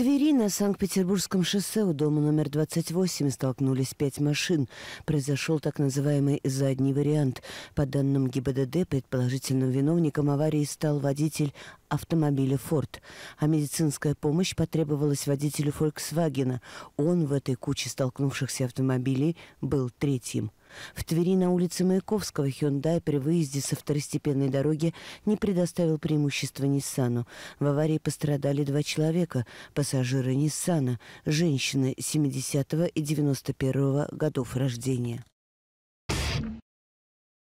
Твери на Санкт-Петербургском шоссе у дома номер 28 столкнулись пять машин. Произошел так называемый «задний вариант». По данным ГИБДД, предположительным виновником аварии стал водитель автомобиля «Форд». А медицинская помощь потребовалась водителю «Фольксвагена». Он в этой куче столкнувшихся автомобилей был третьим. В Твери на улице Маяковского Hyundai при выезде со второстепенной дороги не предоставил преимущества Ниссану. В аварии пострадали два человека, пассажиры Ниссана, женщины 70 и 91 годов рождения.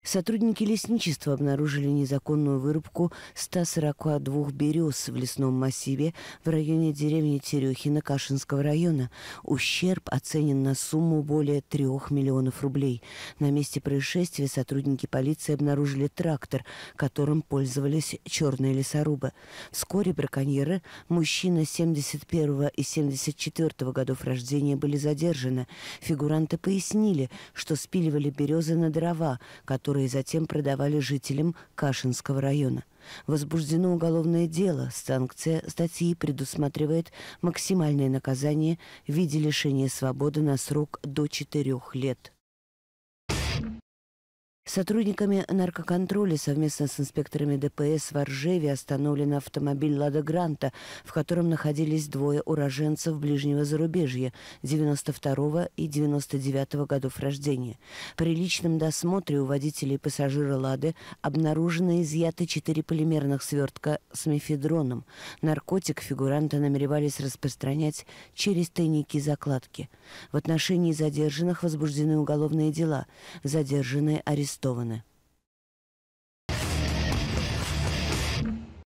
Сотрудники лесничества обнаружили незаконную вырубку 142 берез в лесном массиве в районе деревни Терехина Кашинского района. Ущерб оценен на сумму более 3 миллионов рублей. На месте происшествия сотрудники полиции обнаружили трактор, которым пользовались черные лесорубы. Вскоре браконьеры, мужчины 71 и 74 годов рождения, были задержаны. Фигуранты пояснили, что спиливали березы на дрова, которые которые затем продавали жителям Кашинского района. Возбуждено уголовное дело. Санкция статьи предусматривает максимальное наказание в виде лишения свободы на срок до 4 лет. Сотрудниками наркоконтроля совместно с инспекторами ДПС в Оржеве остановлен автомобиль «Лада Гранта», в котором находились двое уроженцев ближнего зарубежья 92 и 99 -го годов рождения. При личном досмотре у водителя и пассажира «Лады» обнаружены изъяты четыре полимерных свертка с мефедроном. Наркотик фигуранты намеревались распространять через тайники закладки. В отношении задержанных возбуждены уголовные дела. Задержанные арестованы арестованы.